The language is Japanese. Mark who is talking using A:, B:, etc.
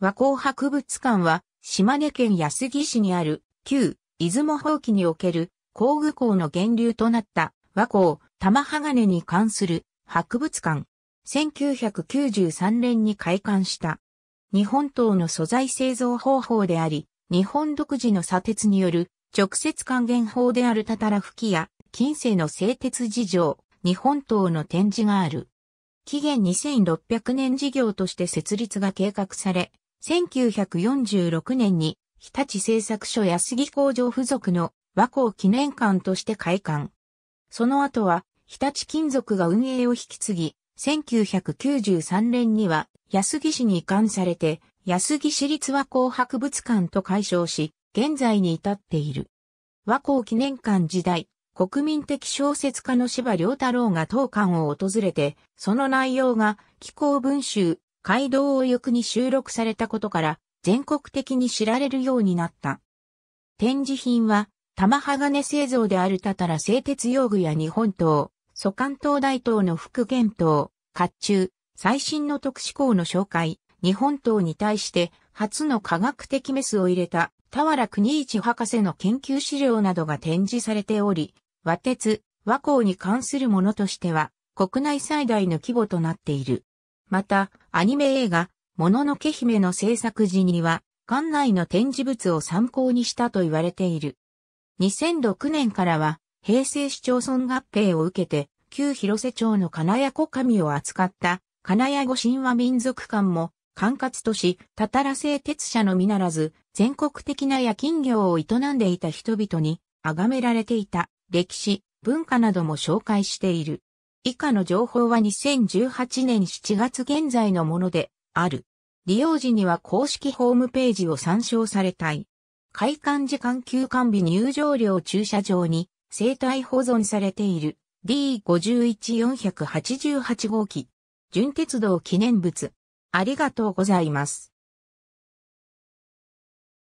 A: 和光博物館は、島根県安来市にある、旧、出雲放棄における、工具工の源流となった和光、玉鋼に関する博物館。1993年に開館した。日本刀の素材製造方法であり、日本独自の砂鉄による直接還元法であるたたら吹きや近世の製鉄事情、日本刀の展示がある。紀元2600年事業として設立が計画され、1946年に日立製作所安木工場付属の和光記念館として開館。その後は日立金属が運営を引き継ぎ、1993年には安木市に移管されて安木市立和光博物館と解消し、現在に至っている。和光記念館時代、国民的小説家の柴良太郎が当館を訪れて、その内容が気候文集、街道を行くに収録されたことから全国的に知られるようになった。展示品は玉鋼製造であるたたら製鉄用具や日本刀、祖関東大刀の復元刀、甲冑、最新の特殊鋼の紹介、日本刀に対して初の科学的メスを入れた田原国一博士の研究資料などが展示されており、和鉄、和光に関するものとしては国内最大の規模となっている。また、アニメ映画、もののけ姫の制作時には、館内の展示物を参考にしたと言われている。2006年からは、平成市町村合併を受けて、旧広瀬町の金谷小神を扱った、金谷語神話民族館も、管轄都市、たたら製鉄社のみならず、全国的な夜勤業を営んでいた人々に、崇められていた、歴史、文化なども紹介している。以下の情報は2018年7月現在のものである。利用時には公式ホームページを参照されたい。開館時間休館日入場料駐車場に生体保存されている D51488 号機。純鉄道記念物。ありがとうございます。